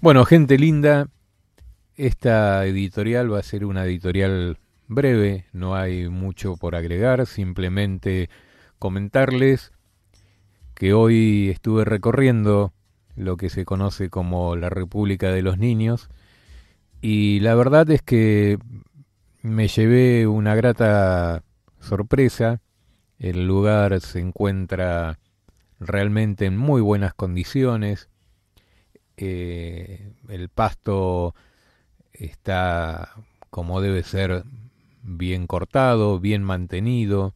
Bueno, gente linda, esta editorial va a ser una editorial breve, no hay mucho por agregar, simplemente comentarles que hoy estuve recorriendo lo que se conoce como la República de los Niños y la verdad es que me llevé una grata sorpresa, el lugar se encuentra realmente en muy buenas condiciones, eh, el pasto está como debe ser bien cortado, bien mantenido,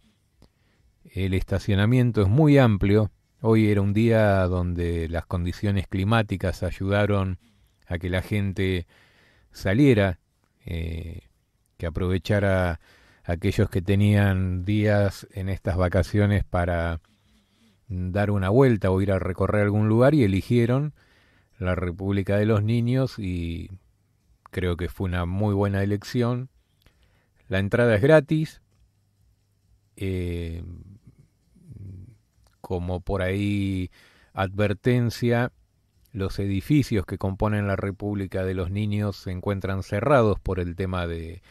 el estacionamiento es muy amplio, hoy era un día donde las condiciones climáticas ayudaron a que la gente saliera, eh, que aprovechara aquellos que tenían días en estas vacaciones para dar una vuelta o ir a recorrer algún lugar y eligieron la República de los Niños y creo que fue una muy buena elección. La entrada es gratis. Eh, como por ahí advertencia, los edificios que componen la República de los Niños se encuentran cerrados por el tema de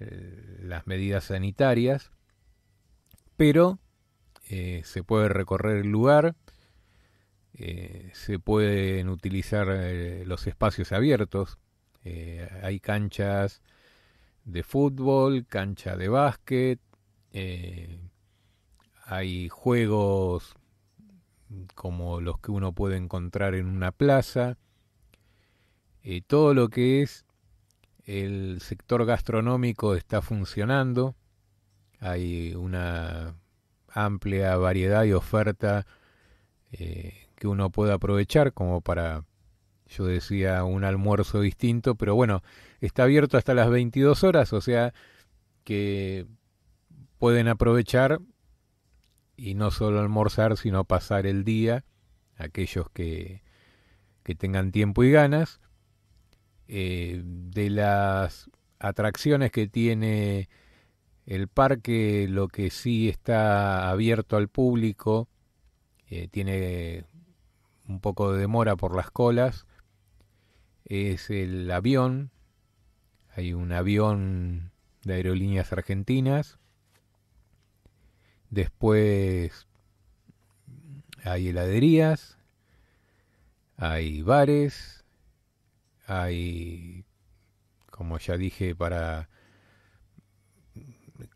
eh, las medidas sanitarias, pero eh, se puede recorrer el lugar eh, se pueden utilizar eh, los espacios abiertos. Eh, hay canchas de fútbol, cancha de básquet, hay juegos como los que uno puede encontrar en una plaza. todo lo que es el sector gastronómico está funcionando. Hay una amplia variedad y oferta eh, que uno pueda aprovechar como para, yo decía, un almuerzo distinto, pero bueno, está abierto hasta las 22 horas, o sea que pueden aprovechar y no solo almorzar, sino pasar el día, aquellos que, que tengan tiempo y ganas. Eh, de las atracciones que tiene el parque, lo que sí está abierto al público eh, tiene un poco de demora por las colas, es el avión, hay un avión de aerolíneas argentinas, después hay heladerías, hay bares, hay, como ya dije, para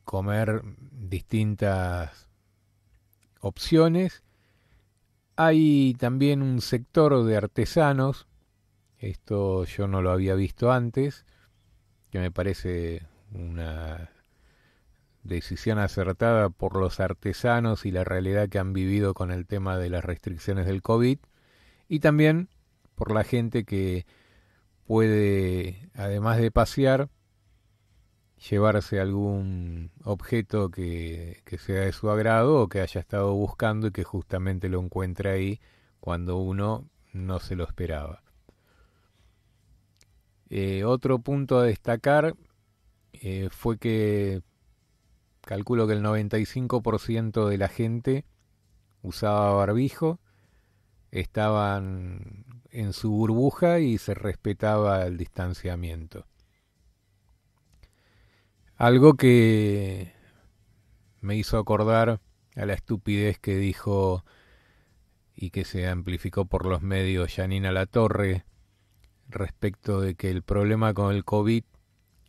comer distintas opciones hay también un sector de artesanos, esto yo no lo había visto antes, que me parece una decisión acertada por los artesanos y la realidad que han vivido con el tema de las restricciones del COVID, y también por la gente que puede, además de pasear, llevarse algún objeto que, sea de su agrado o que haya estado buscando y que justamente lo encuentra ahí cuando uno no se lo esperaba. Eh, otro punto a destacar eh, fue que calculo que el 95% de la gente usaba barbijo, estaban en su burbuja y se respetaba el distanciamiento. Algo que me hizo acordar a la estupidez que dijo y que se amplificó por los medios Janina Torre respecto de que el problema con el COVID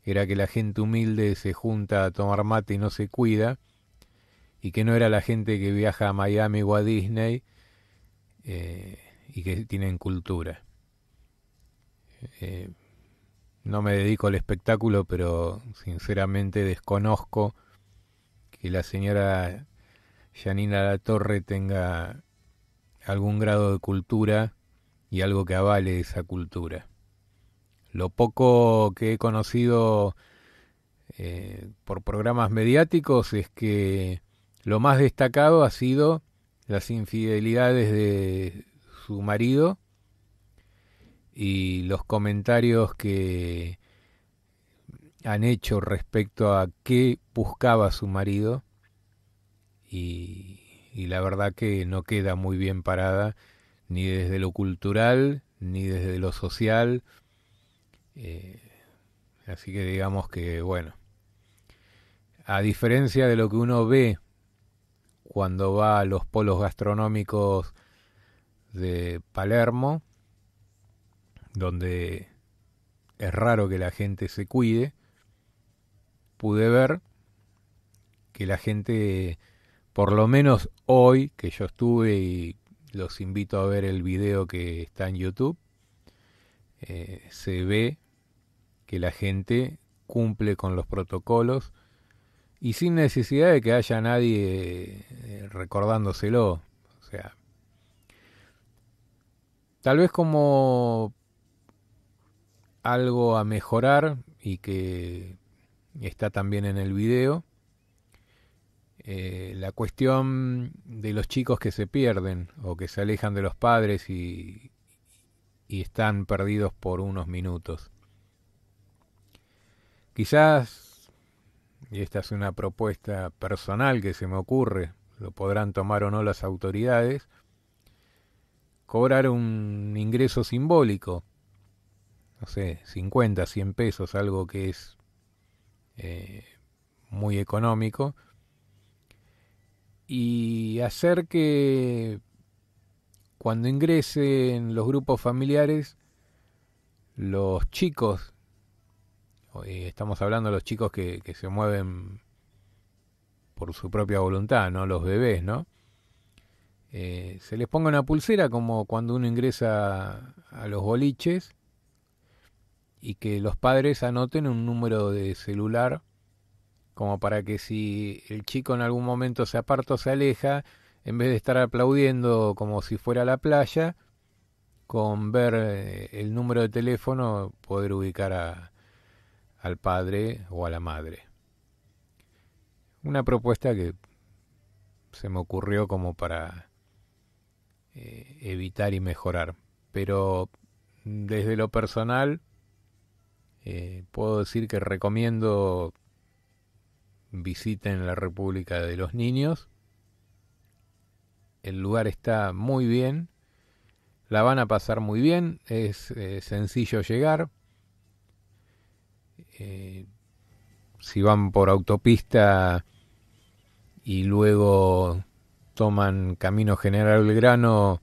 era que la gente humilde se junta a tomar mate y no se cuida, y que no era la gente que viaja a Miami o a Disney eh, y que tienen cultura. Eh, no me dedico al espectáculo, pero sinceramente desconozco que la señora Janina La Torre tenga algún grado de cultura y algo que avale esa cultura. Lo poco que he conocido eh, por programas mediáticos es que lo más destacado ha sido las infidelidades de su marido y los comentarios que han hecho respecto a qué buscaba su marido y, la verdad que no queda muy bien parada ni desde lo cultural ni desde lo social eh, así que digamos que bueno a diferencia de lo que uno ve cuando va a los polos gastronómicos de Palermo donde es raro que la gente se cuide, pude ver que la gente, por lo menos hoy que yo estuve y los invito a ver el video que está en YouTube, eh, se ve que la gente cumple con los protocolos y sin necesidad de que haya nadie eh, recordándoselo. O sea, tal vez como algo a mejorar y que está también en el video. Eh, la cuestión de los chicos que se pierden o que se alejan de los padres y, y están perdidos por unos minutos. Quizás, y esta es una propuesta personal que se me ocurre, lo podrán tomar o no las autoridades, cobrar un ingreso simbólico no sé, 50, 100 pesos, algo que es eh, muy económico, y hacer que cuando ingresen los grupos familiares, los chicos, eh, estamos hablando de los chicos que, se mueven por su propia voluntad, ¿no? Los bebés, ¿no? Eh, se les ponga una pulsera como cuando uno ingresa a los boliches y que los padres anoten un número de celular como para que si el chico en algún momento se aparta o se aleja, en vez de estar aplaudiendo como si fuera a la playa, con ver eh, el número de teléfono poder ubicar a, al padre o a la madre. Una propuesta que se me ocurrió como para eh, evitar y mejorar, pero desde lo personal eh, puedo decir que recomiendo visiten la República de los Niños. El lugar está muy bien, la van a pasar muy bien, es eh, sencillo llegar. Eh, si van por autopista y luego toman Camino General Grano,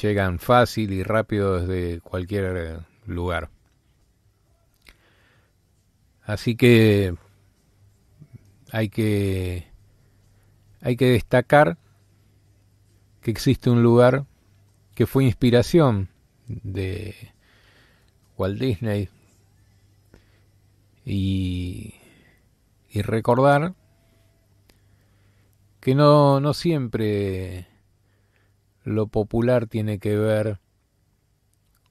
llegan fácil y rápido desde cualquier lugar. Así que hay que hay que destacar que existe un lugar que fue inspiración de Walt Disney y, recordar que no, no siempre lo popular tiene que ver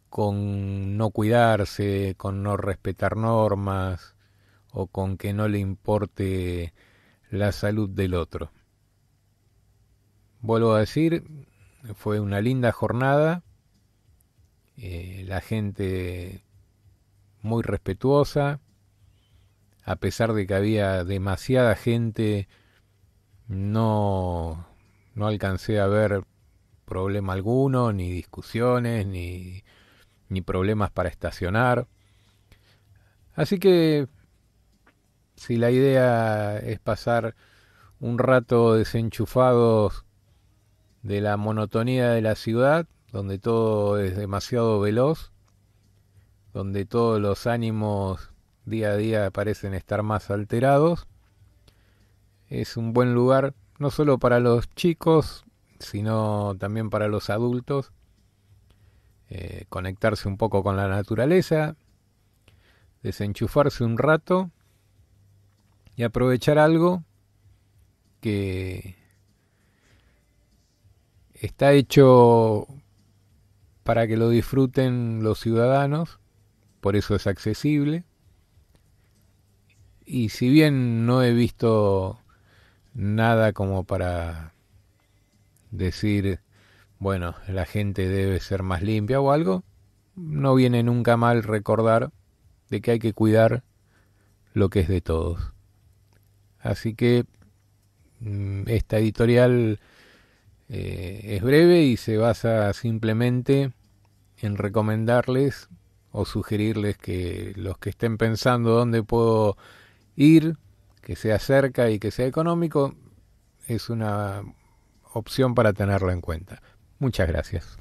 con no cuidarse, con no respetar normas, o con que no le importe la salud del otro. Vuelvo a decir, fue una linda jornada, eh, la gente muy respetuosa, a pesar de que había demasiada gente, no, no alcancé a ver problema alguno, ni discusiones, ni, ni problemas para estacionar. Así que si la idea es pasar un rato desenchufados de la monotonía de la ciudad, donde todo es demasiado veloz, donde todos los ánimos día a día parecen estar más alterados, es un buen lugar no solo para los chicos, sino también para los adultos, eh, conectarse un poco con la naturaleza, desenchufarse un rato y aprovechar algo que está hecho para que lo disfruten los ciudadanos, por eso es accesible. Y si bien no he visto nada como para decir, bueno, la gente debe ser más limpia o algo, no viene nunca mal recordar de que hay que cuidar lo que es de todos. Así que mm, esta editorial eh, es breve y se basa simplemente en recomendarles o sugerirles que los que estén pensando dónde puedo ir, que sea cerca y que sea económico, es una opción para tenerlo en cuenta. Muchas gracias.